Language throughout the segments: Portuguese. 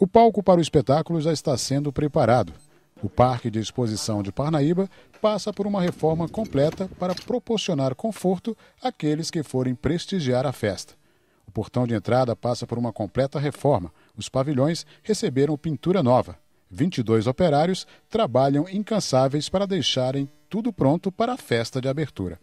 O palco para o espetáculo já está sendo preparado. O Parque de Exposição de Parnaíba passa por uma reforma completa para proporcionar conforto àqueles que forem prestigiar a festa. O portão de entrada passa por uma completa reforma. Os pavilhões receberam pintura nova. 22 operários trabalham incansáveis para deixarem tudo pronto para a festa de abertura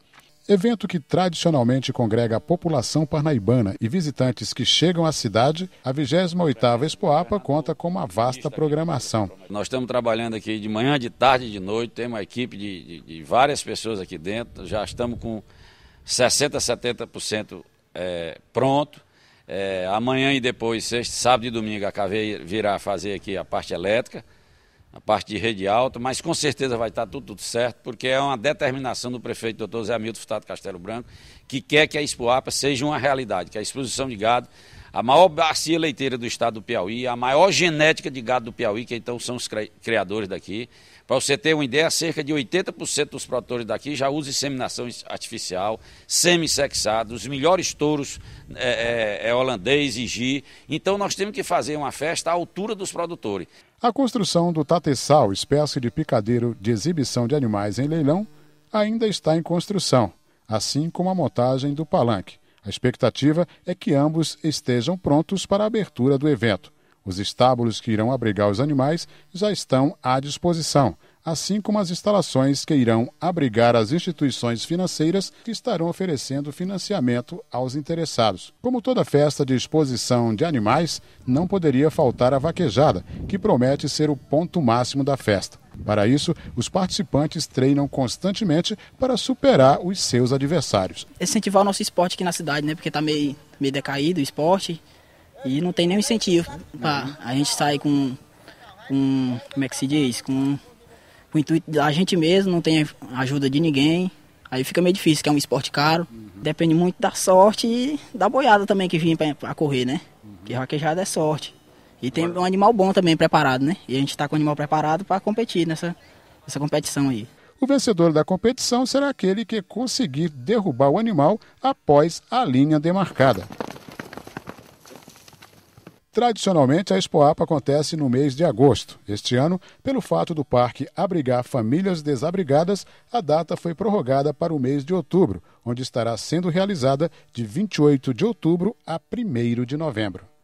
evento que tradicionalmente congrega a população parnaibana e visitantes que chegam à cidade, a 28ª Expoapa conta com uma vasta programação. Nós estamos trabalhando aqui de manhã, de tarde e de noite, temos uma equipe de, de, de, várias pessoas aqui dentro, já estamos com 60%, 70% é, pronto. É, amanhã e depois, sexta, sábado e domingo, a caveira virá fazer aqui a parte elétrica a parte de rede alta, mas com certeza vai estar tudo, tudo certo, porque é uma determinação do prefeito doutor Zé Hamilton Furtado Castelo Branco, que quer que a Expoapa seja uma realidade, que a exposição de gado, a maior bacia leiteira do estado do Piauí, a maior genética de gado do Piauí, que então são os criadores daqui. Para você ter uma ideia, cerca de 80% dos produtores daqui já usam inseminação artificial, semissexado, os melhores touros é, é, é holandês e gi. Então nós temos que fazer uma festa à altura dos produtores. A construção do tateçal, espécie de picadeiro de exibição de animais em leilão, ainda está em construção, assim como a montagem do palanque. A expectativa é que ambos estejam prontos para a abertura do evento. Os estábulos que irão abrigar os animais já estão à disposição, assim como as instalações que irão abrigar as instituições financeiras que estarão oferecendo financiamento aos interessados. Como toda festa de exposição de animais, não poderia faltar a vaquejada, que promete ser o ponto máximo da festa. Para isso, os participantes treinam constantemente para superar os seus adversários. Incentivar o nosso esporte aqui na cidade, né? Porque está meio, meio decaído o esporte e não tem nenhum incentivo para a gente sai com, com. Como é que se diz? Com com o intuito da gente mesmo, não tem ajuda de ninguém. Aí fica meio difícil, que é um esporte caro. Uhum. Depende muito da sorte e da boiada também que vem para correr, né? Uhum. Porque vaquejada é sorte. E tem um animal bom também preparado, né? E a gente está com o animal preparado para competir nessa, nessa competição aí. O vencedor da competição será aquele que conseguir derrubar o animal após a linha demarcada. Tradicionalmente, a Expoapa acontece no mês de agosto. Este ano, pelo fato do parque abrigar famílias desabrigadas, a data foi prorrogada para o mês de outubro, onde estará sendo realizada de 28 de outubro a 1 de novembro.